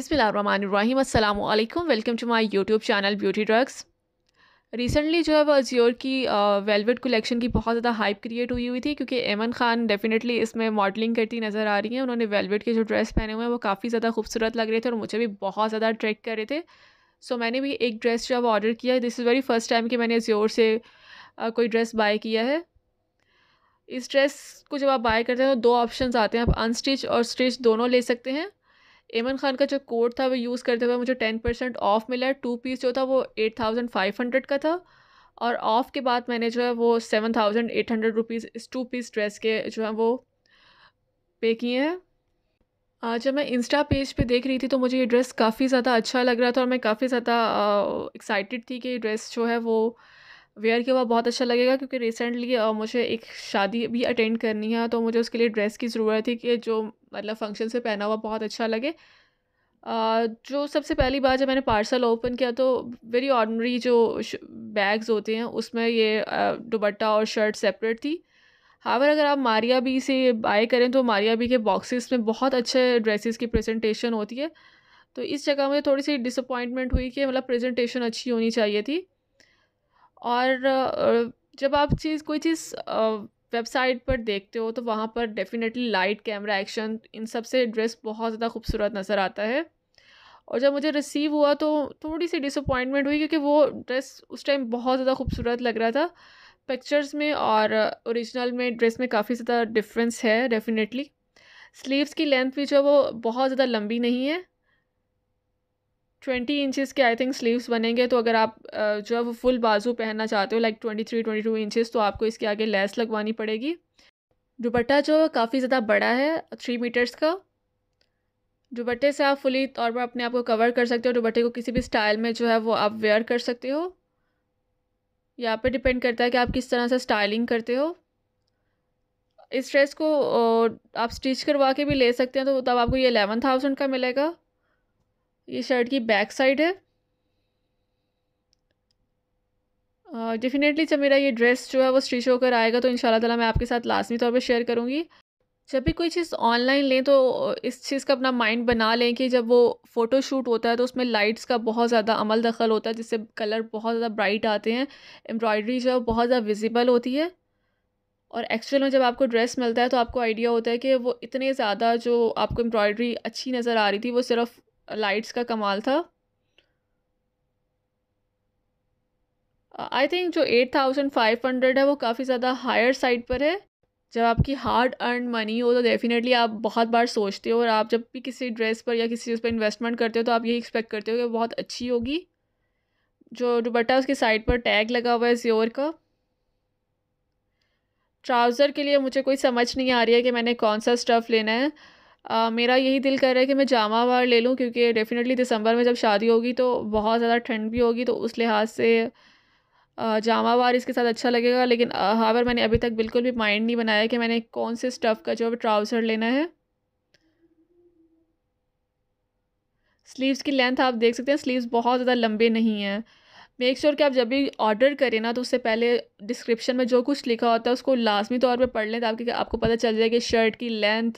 अस्सलाम वालेकुम welcome to my YouTube channel beauty drugs recently जो है वो अजियोर की वेलवेट कलेक्शन की बहुत ज़्यादा हाइप क्रिएट हुई हुई थी क्योंकि एमन खान डेफिनेटली इसमें मॉडलिंग करती नज़र आ रही हैं उन्होंने वेलवेट के जो ड्रेस पहने हुए हैं वो काफ़ी ज़्यादा खूबसूरत लग रहे थे और मुझे भी बहुत ज़्यादा अट्रैक्ट कर रहे थे सो so, मैंने भी एक ड्रेस जो है ऑर्डर किया है this is very first time कि मैंने अजियोर से कोई ड्रेस बाय किया है इस ड्रेस को जब आप बाय करते हैं तो दो ऑप्शन आते हैं आप अनस्टिच और स्टिच दोनों ले सकते हैं एमन खान का जो कोड था वो यूज़ करते हुए मुझे टेन परसेंट ऑफ मिला है टू पीस जो था वो एट थाउजेंड फाइव हंड्रेड का था और ऑफ़ के बाद मैंने जो है वो seven thousand eight hundred rupees इस टू पीस ड्रेस के जो है वो पे किए हैं जब मैं इंस्टा पेज पे देख रही थी तो मुझे ये ड्रेस काफ़ी ज़्यादा अच्छा लग रहा था और मैं काफ़ी ज़्यादा एक्साइटेड थी कि ये ड्रेस जो है वो वेयर किया हुआ बहुत अच्छा लगेगा क्योंकि रिसेंटली मुझे एक शादी भी अटेंड करनी है तो मुझे उसके लिए ड्रेस की ज़रूरत थी कि जो मतलब फंक्शन से पहना हुआ बहुत अच्छा लगे जो सबसे पहली बार जब मैंने पार्सल ओपन किया तो वेरी ऑर्डनरी जो बैग्स होते हैं उसमें ये दुबट्टा और शर्ट सेपरेट थी हावर अगर आप मारिया बी से बाय करें तो मारिया बी के बॉक्सेस में बहुत अच्छे ड्रेसेस की प्रेजेंटेशन होती है तो इस जगह मुझे थोड़ी सी डिसअपॉइंटमेंट हुई कि मतलब प्रेजेंटेशन अच्छी होनी चाहिए थी और जब आप चीज़ कोई चीज़ वेबसाइट पर देखते हो तो वहाँ पर डेफ़िनेटली लाइट कैमरा एक्शन इन सब से ड्रेस बहुत ज़्यादा खूबसूरत नज़र आता है और जब मुझे रिसीव हुआ तो थोड़ी सी डिसअपॉइंटमेंट हुई क्योंकि वो ड्रेस उस टाइम बहुत ज़्यादा खूबसूरत लग रहा था पिक्चर्स में और ओरिजिनल में ड्रेस में काफ़ी ज़्यादा डिफरेंस है डेफिनेटली स्लीव्स की लेंथ भी जो है वो बहुत ज़्यादा लंबी नहीं है ट्वेंटी इंचेस के आई थिंक स्लीव्स बनेंगे तो अगर आप जो है वो फुल बाजू पहनना चाहते हो like twenty three twenty two inches तो आपको इसके आगे लेस लगवानी पड़ेगी दुपट्टा जो काफ़ी ज़्यादा बड़ा है थ्री मीटर्स का दुपट्टे से आप फुली तौर पर अपने आप को कवर कर सकते हो दुपट्टे को किसी भी स्टाइल में जो है वो आप वेयर कर सकते हो यहाँ पे डिपेंड करता है कि आप किस तरह से स्टाइलिंग करते हो इस ड्रेस को आप स्टिच करवा के भी ले सकते हैं तो तब आपको ये एलेवन थाउजेंड का मिलेगा ये शर्ट की बैक साइड है डेफिनेटली जब मेरा ये ड्रेस जो है वो स्टिच होकर आएगा तो इन ताला मैं आपके साथ लाजमी तौर पर शेयर करूँगी जब भी कोई चीज़ ऑनलाइन लें तो इस चीज़ का अपना माइंड बना लें कि जब वो फ़ोटोशूट होता है तो उसमें लाइट्स का बहुत ज़्यादा अमल दखल होता है जिससे कलर बहुत ज़्यादा ब्राइट आते हैं एम्ब्रॉयडरी जो है बहुत ज़्यादा विजिबल होती है और एक्चुअल में जब आपको ड्रेस मिलता है तो आपको आइडिया होता है कि वो इतने ज़्यादा जो आपको एम्ब्रॉयडरी अच्छी नज़र आ रही थी वो सिर्फ लाइट्स का कमाल था आई थिंक जो एट थाउजेंड फाइव हंड्रेड है वो काफ़ी ज़्यादा हायर साइड पर है जब आपकी हार्ड अर्न मनी हो तो डेफिनेटली आप बहुत बार सोचते हो और आप जब भी किसी ड्रेस पर या किसी चीज़ पर इन्वेस्टमेंट करते हो तो आप यही एक्सपेक्ट करते हो कि बहुत अच्छी होगी जो दुपट्टा उसकी साइड पर टैग लगा हुआ है ज्योर का ट्राउज़र के लिए मुझे कोई समझ नहीं आ रही है कि मैंने कौन सा स्टफ़ लेना है आ, मेरा यही दिल कर रहा है कि मैं जामा वार ले लूँ क्योंकि डेफ़िनेटली दिसंबर में जब शादी होगी तो बहुत ज़्यादा ठंड भी होगी तो उस लिहाज से जामा वार इसके साथ अच्छा लगेगा लेकिन हावर मैंने अभी तक बिल्कुल भी माइंड नहीं बनाया कि मैंने कौन से स्टफ़ का जो है ट्राउज़र लेना है स्लीव्स की लेंथ आप देख सकते हैं स्लीव्स बहुत ज़्यादा लंबे नहीं हैं मेक श्योर sure कि आप जब भी ऑर्डर करें ना तो उससे पहले डिस्क्रिप्शन में जो कुछ लिखा होता है उसको लाजमी तौर पे पढ़ लें ताकि आपको पता चल जाए कि शर्ट की लेंथ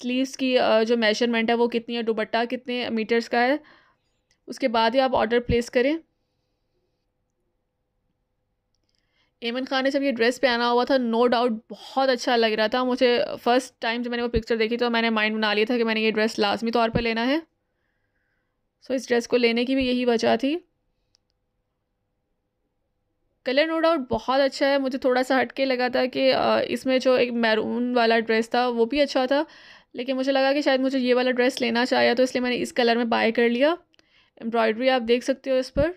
स्लीव्स की जो मेजरमेंट है वो कितनी है दुबट्टा कितने मीटर्स का है उसके बाद ही आप ऑर्डर प्लेस करें एमन खान ने जब ये ड्रेस पहना हुआ था नो डाउट बहुत अच्छा लग रहा था मुझे फ़र्स्ट टाइम जब मैंने वो पिक्चर देखी तो मैंने माइंड बना लिया था कि मैंने ये ड्रेस लाजमी तौर पर लेना है सो so, इस ड्रेस को लेने की भी यही वजह थी कलर नो डाउट बहुत अच्छा है मुझे थोड़ा सा हटके लगा था कि इसमें जो एक मैरून वाला ड्रेस था वो भी अच्छा था लेकिन मुझे लगा कि शायद मुझे ये वाला ड्रेस लेना चाहिए तो इसलिए मैंने इस कलर में बाय कर लिया एम्ब्रॉयडरी आप देख सकते हो इस पर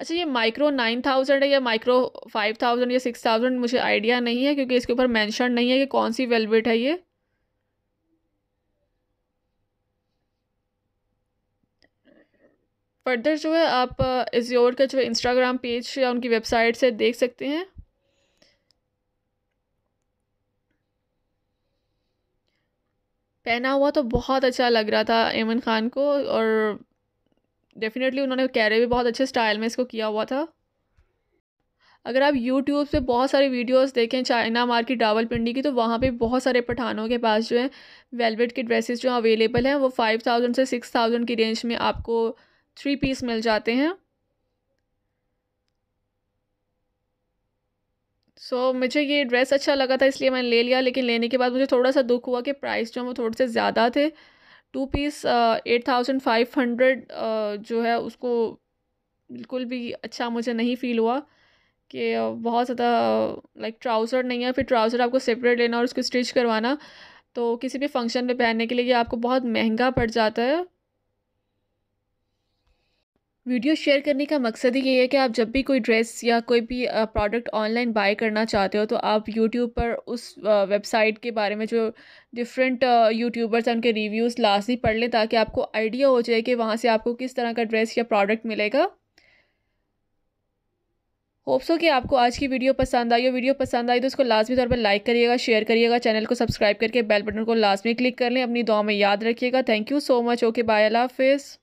अच्छा ये माइक्रो नाइन थाउजेंड है या माइक्रो फाइव थाउजेंड या सिक्स थाउजेंड मुझे आइडिया नहीं है क्योंकि इसके ऊपर मेंशन नहीं है कि कौन सी वेलवेट है ये फर्दर जो है आप एज्योर का जो है इंस्टाग्राम पेज या उनकी वेबसाइट से देख सकते हैं पहना हुआ तो बहुत अच्छा लग रहा था एमन खान को और डेफिनेटली उन्होंने कैरे भी बहुत अच्छे स्टाइल में इसको किया हुआ था अगर आप यूट्यूब पे बहुत सारे वीडियोस देखें चाइना मार्केट रावलपिंडी की तो वहाँ पे बहुत सारे पठानों के पास जो है वेलवेट के ड्रेसेस जो अवेलेबल हैं वो फाइव थाउजेंड से सिक्स थाउजेंड की रेंज में आपको थ्री पीस मिल जाते हैं सो so, मुझे ये ड्रेस अच्छा लगा था इसलिए मैंने ले लिया लेकिन लेने के बाद मुझे थोड़ा सा दुख हुआ कि प्राइस जो है वो थोड़े से ज़्यादा थे two piece eight thousand five hundred जो है उसको बिल्कुल भी अच्छा मुझे नहीं फील हुआ कि बहुत ज़्यादा लाइक ट्राउज़र नहीं है फिर ट्राउज़र आपको सेपरेट लेना और उसको स्टिच करवाना तो किसी भी फंक्शन में पहनने के लिए आपको बहुत महंगा पड़ जाता है वीडियो शेयर करने का मकसद ही यही है कि आप जब भी कोई ड्रेस या कोई भी प्रोडक्ट ऑनलाइन बाय करना चाहते हो तो आप यूट्यूब पर उस वेबसाइट के बारे में जो डिफरेंट यूट्यूबर्स हैं उनके रिव्यूज़ लाजमी पढ़ लें ताकि आपको आइडिया हो जाए कि वहाँ से आपको किस तरह का ड्रेस या प्रोडक्ट मिलेगा होप्सो कि आपको आज की वीडियो पसंद आई हो वीडियो पसंद आई तो उसको लाजमी तौर पर लाइक करिएगा शेयर करिएगा चैनल को सब्सक्राइब करके बेल बटन को लाजमी क्लिक कर लें अपनी दुआ में याद रखिएगा thank you so much okay bye अल्लाह हाफिज़